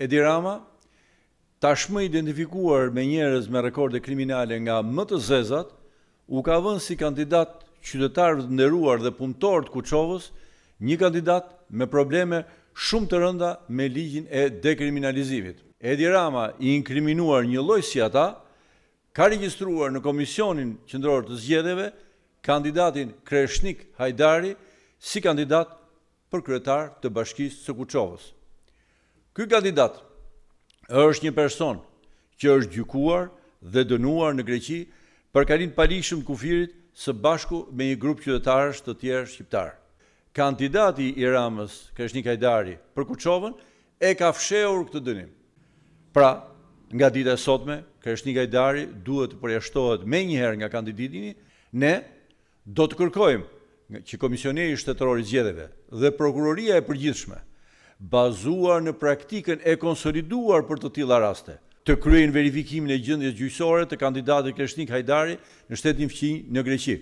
Edi Rama, tashmë identifikuar me njerëz me rekorde kriminale nga më të zezat, u ka vënë si kandidat qytetarë të nderuar dhe punëtor të Kuçovës, një kandidat me probleme shumë të rënda me ligjin e dekriminalizimit. Edi Rama, i inkriminuar një lloj si ata, ka regjistruar në Komisionin Qendror të Zgjedhjeve kandidatin Kreshnik Hajdari si kandidat për kryetar të Bashkisë së Kuçovës. Ky kandidat është një person që është gjykuar dhe dënuar në Greqi për kalin palishëm kufirit së bashku me një grup qytetarës të tjerë shqiptarë. Kandidati i Ramës, Kreshni Kajdari, për Kuqovën, e ka fsheur këtë dënim. Pra, nga dita e sotme, Kreshni Kajdari duhet të përjashtohet me njëherë nga kandidatini, ne do të kërkojmë që Komisioneri Shtetërori Zgjedeve dhe Prokuroria e Përgjithshme, bazuar në praktikën e konsoliduar për të tila raste, të kryen verifikimin e gjëndjes gjyësore të kandidatit kërështin kajdari në shtetin fqinjë në Greqi.